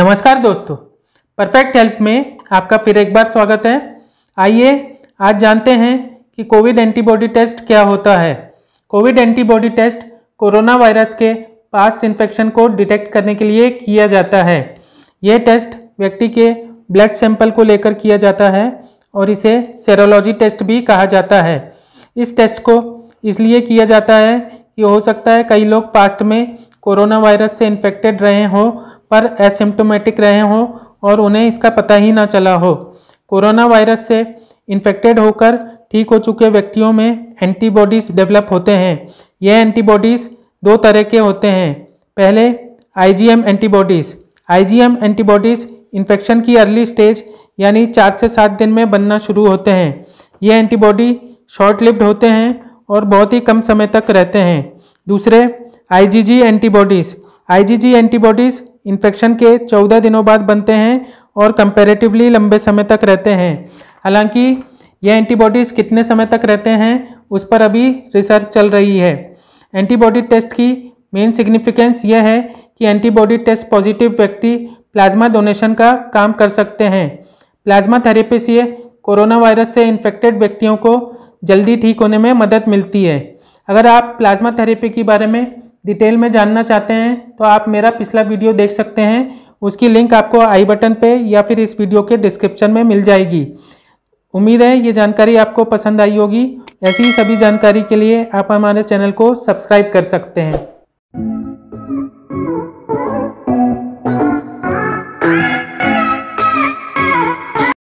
नमस्कार दोस्तों perfect health में आपका फिर एक बार स्वागत है आइए आज जानते हैं कि कोविड एंटीबॉडी टेस्ट क्या होता है covid antibody test corona virus के पास्ट इन्फेक्शन को डिटेक्ट करने के लिए किया जाता है यह टेस्ट व्यक्ति के ब्लड सैंपल को लेकर किया जाता है और इसे सेरोलॉजी टेस्ट भी कहा जाता है इस टेस्ट को इसलिए किया जाता है कि हो सकता है कई लोग पास्ट में कोरोना वायरस से इन्फेक्टेड रहे हों पर एसिम्टोमेटिक रहे हों और उन्हें इसका पता ही ना चला हो कोरोना वायरस से इन्फेक्टेड होकर ठीक हो चुके व्यक्तियों में एंटीबॉडीज़ डेवलप होते हैं यह एंटीबॉडीज़ दो तरह के होते हैं पहले IgM antibodies IgM antibodies infection की अर्ली स्टेज यानी चार से सात दिन में बनना शुरू होते हैं ये एंटीबॉडी शॉर्ट लिव्ड होते हैं और बहुत ही कम समय तक रहते हैं दूसरे IgG antibodies IgG antibodies infection के 14 दिनों बाद बनते हैं और कंपेरेटिवली लंबे समय तक रहते हैं हालांकि यह एंटीबॉडीज़ कितने समय तक रहते हैं उस पर अभी रिसर्च चल रही है एंटीबॉडी टेस्ट की मेन सिग्निफिकेंस यह है कि एंटीबॉडी टेस्ट पॉजिटिव व्यक्ति प्लाज्मा डोनेशन का काम कर सकते हैं प्लाज्मा थेरेपी से कोरोना वायरस से इन्फेक्टेड व्यक्तियों को जल्दी ठीक होने में मदद मिलती है अगर आप प्लाज्मा थेरेपी के बारे में डिटेल में जानना चाहते हैं तो आप मेरा पिछला वीडियो देख सकते हैं उसकी लिंक आपको आई बटन पे या फिर इस वीडियो के डिस्क्रिप्शन में मिल जाएगी उम्मीद है ये जानकारी आपको पसंद आई होगी ऐसी ही सभी जानकारी के लिए आप हमारे चैनल को सब्सक्राइब कर सकते हैं